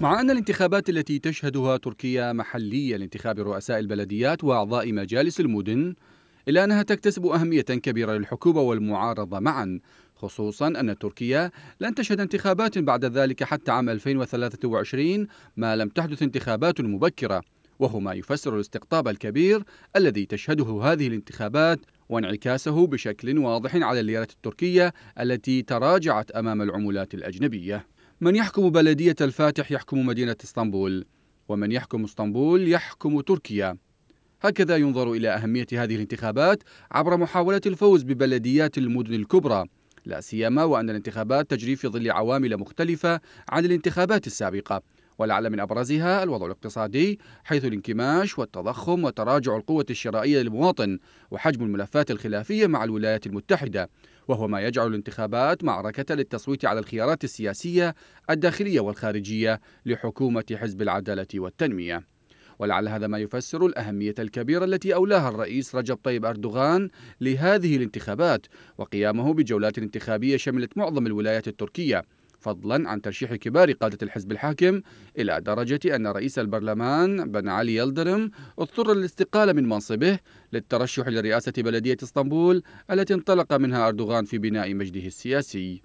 مع أن الانتخابات التي تشهدها تركيا محلية لانتخاب رؤساء البلديات وأعضاء مجالس المدن إلا أنها تكتسب أهمية كبيرة للحكومة والمعارضة معا خصوصا أن تركيا لن تشهد انتخابات بعد ذلك حتى عام 2023 ما لم تحدث انتخابات مبكرة وهو ما يفسر الاستقطاب الكبير الذي تشهده هذه الانتخابات وانعكاسه بشكل واضح على الليرة التركية التي تراجعت أمام العملات الأجنبية من يحكم بلدية الفاتح يحكم مدينة اسطنبول ومن يحكم اسطنبول يحكم تركيا هكذا ينظر إلى أهمية هذه الانتخابات عبر محاولة الفوز ببلديات المدن الكبرى لا سيما وأن الانتخابات تجري في ظل عوامل مختلفة عن الانتخابات السابقة ولعل من أبرزها الوضع الاقتصادي حيث الانكماش والتضخم وتراجع القوة الشرائية للمواطن وحجم الملفات الخلافية مع الولايات المتحدة وهو ما يجعل الانتخابات معركة للتصويت على الخيارات السياسية الداخلية والخارجية لحكومة حزب العدالة والتنمية ولعل هذا ما يفسر الأهمية الكبيرة التي أولاها الرئيس رجب طيب أردوغان لهذه الانتخابات وقيامه بجولات انتخابية شملت معظم الولايات التركية فضلا عن ترشيح كبار قادة الحزب الحاكم إلى درجة أن رئيس البرلمان بن علي يلدرم اضطر للاستقالة من منصبه للترشح لرئاسة بلدية اسطنبول التي انطلق منها أردوغان في بناء مجده السياسي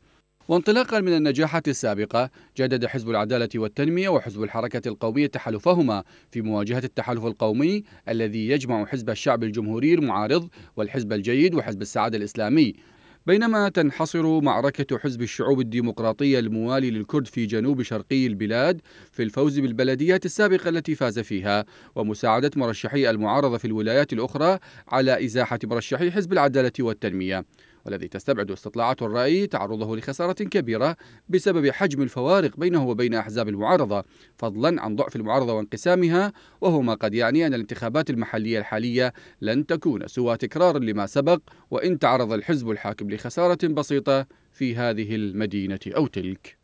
وانطلاقا من النجاحات السابقة جدد حزب العدالة والتنمية وحزب الحركة القومية تحالفهما في مواجهة التحالف القومي الذي يجمع حزب الشعب الجمهوري المعارض والحزب الجيد وحزب السعادة الإسلامي بينما تنحصر معركة حزب الشعوب الديمقراطية الموالي للكرد في جنوب شرقي البلاد في الفوز بالبلديات السابقة التي فاز فيها ومساعدة مرشحي المعارضة في الولايات الأخرى على إزاحة مرشحي حزب العدالة والتنمية والذي تستبعد استطلاعات الرأي تعرضه لخسارة كبيرة بسبب حجم الفوارق بينه وبين أحزاب المعارضة فضلا عن ضعف المعارضة وانقسامها وهو ما قد يعني أن الانتخابات المحلية الحالية لن تكون سوى تكرار لما سبق وإن تعرض الحزب الحاكم لخسارة بسيطة في هذه المدينة أو تلك